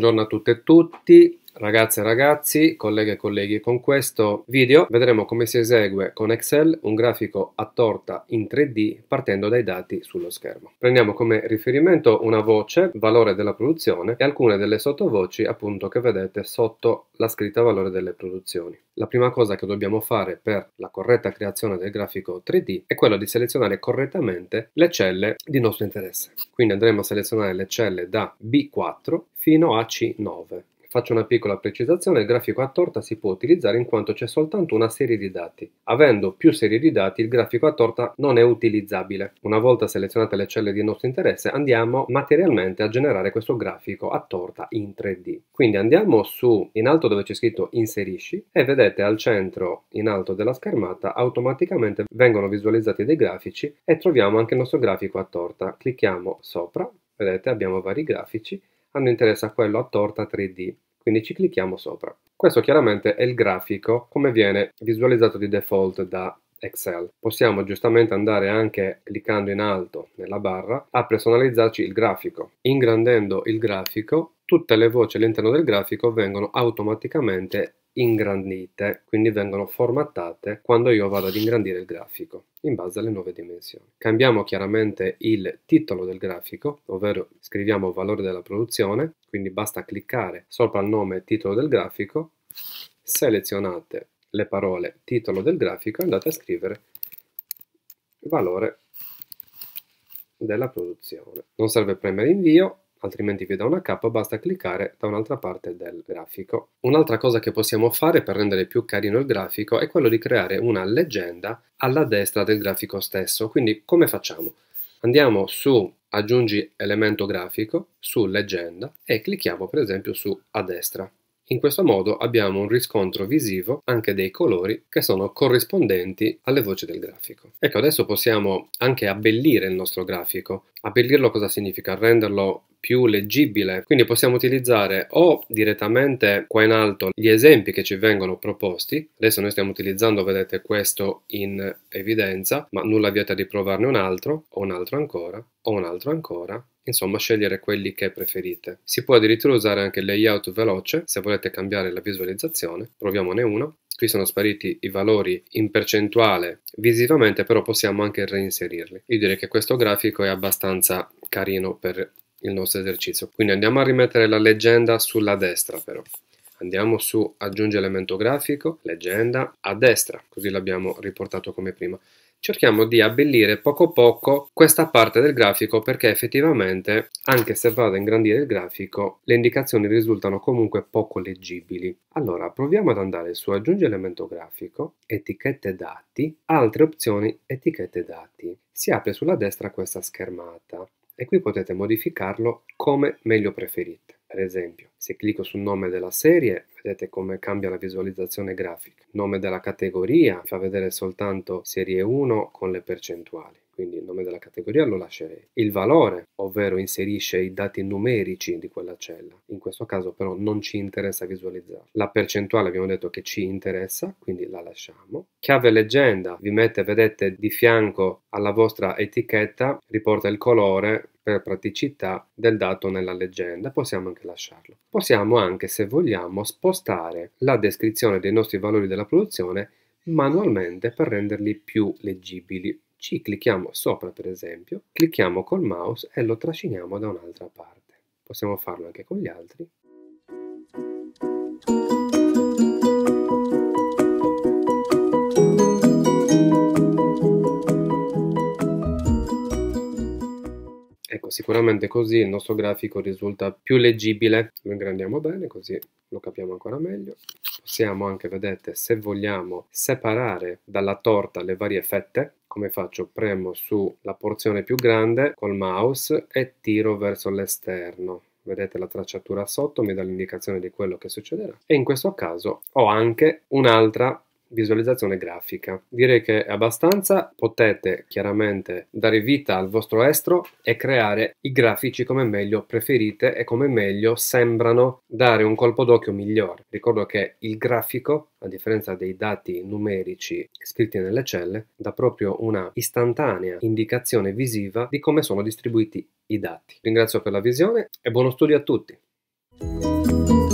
Buongiorno a tutte e tutti, Ragazze e ragazzi, colleghe e colleghi, con questo video vedremo come si esegue con Excel un grafico a torta in 3D partendo dai dati sullo schermo. Prendiamo come riferimento una voce, valore della produzione e alcune delle sottovoci appunto che vedete sotto la scritta valore delle produzioni. La prima cosa che dobbiamo fare per la corretta creazione del grafico 3D è quello di selezionare correttamente le celle di nostro interesse. Quindi andremo a selezionare le celle da B4 fino a C9. Faccio una piccola precisazione, il grafico a torta si può utilizzare in quanto c'è soltanto una serie di dati. Avendo più serie di dati, il grafico a torta non è utilizzabile. Una volta selezionate le celle di nostro interesse, andiamo materialmente a generare questo grafico a torta in 3D. Quindi andiamo su, in alto dove c'è scritto inserisci, e vedete al centro, in alto della schermata, automaticamente vengono visualizzati dei grafici e troviamo anche il nostro grafico a torta. Clicchiamo sopra, vedete abbiamo vari grafici hanno interesse a quello a torta 3D, quindi ci clicchiamo sopra. Questo chiaramente è il grafico come viene visualizzato di default da Excel. Possiamo giustamente andare anche cliccando in alto nella barra a personalizzarci il grafico. Ingrandendo il grafico, tutte le voci all'interno del grafico vengono automaticamente ingrandite, quindi vengono formattate quando io vado ad ingrandire il grafico in base alle nuove dimensioni. Cambiamo chiaramente il titolo del grafico, ovvero scriviamo valore della produzione, quindi basta cliccare sopra il nome e titolo del grafico, selezionate le parole titolo del grafico e andate a scrivere valore della produzione. Non serve premere invio, altrimenti vi do una K, basta cliccare da un'altra parte del grafico. Un'altra cosa che possiamo fare per rendere più carino il grafico è quello di creare una leggenda alla destra del grafico stesso. Quindi come facciamo? Andiamo su aggiungi elemento grafico, su leggenda e clicchiamo per esempio su a destra. In questo modo abbiamo un riscontro visivo anche dei colori che sono corrispondenti alle voci del grafico. Ecco, adesso possiamo anche abbellire il nostro grafico. Abbellirlo cosa significa? Renderlo più leggibile. Quindi possiamo utilizzare o direttamente qua in alto gli esempi che ci vengono proposti. Adesso noi stiamo utilizzando, vedete, questo in evidenza, ma nulla vieta di provarne un altro, o un altro ancora, o un altro ancora, insomma scegliere quelli che preferite. Si può addirittura usare anche il layout veloce se volete cambiare la visualizzazione, proviamone uno. Qui sono spariti i valori in percentuale visivamente, però possiamo anche reinserirli. Io direi che questo grafico è abbastanza carino per il nostro esercizio. Quindi andiamo a rimettere la leggenda sulla destra però. Andiamo su aggiungi elemento grafico, leggenda, a destra, così l'abbiamo riportato come prima. Cerchiamo di abbellire poco poco questa parte del grafico perché effettivamente, anche se vado a ingrandire il grafico, le indicazioni risultano comunque poco leggibili. Allora, proviamo ad andare su aggiungi elemento grafico, etichette dati, altre opzioni etichette dati. Si apre sulla destra questa schermata e qui potete modificarlo come meglio preferite. Per esempio, se clicco sul nome della serie, vedete come cambia la visualizzazione grafica. Nome della categoria fa vedere soltanto serie 1 con le percentuali quindi il nome della categoria lo lascerei. Il valore, ovvero inserisce i dati numerici di quella cella. In questo caso però non ci interessa visualizzare. La percentuale abbiamo detto che ci interessa, quindi la lasciamo. Chiave leggenda, vi mette, vedete, di fianco alla vostra etichetta, riporta il colore per praticità del dato nella leggenda. Possiamo anche lasciarlo possiamo anche, se vogliamo, spostare la descrizione dei nostri valori della produzione manualmente per renderli più leggibili. Ci clicchiamo sopra, per esempio, clicchiamo col mouse e lo trasciniamo da un'altra parte. Possiamo farlo anche con gli altri. Ecco, sicuramente così il nostro grafico risulta più leggibile. Lo ingrandiamo bene così lo capiamo ancora meglio. Possiamo anche, vedete, se vogliamo separare dalla torta le varie fette, come faccio? Premo sulla porzione più grande col mouse e tiro verso l'esterno. Vedete la tracciatura sotto, mi dà l'indicazione di quello che succederà. E in questo caso ho anche un'altra visualizzazione grafica. Direi che è abbastanza, potete chiaramente dare vita al vostro estro e creare i grafici come meglio preferite e come meglio sembrano dare un colpo d'occhio migliore. Ricordo che il grafico, a differenza dei dati numerici scritti nelle celle, dà proprio una istantanea indicazione visiva di come sono distribuiti i dati. Ringrazio per la visione e buono studio a tutti!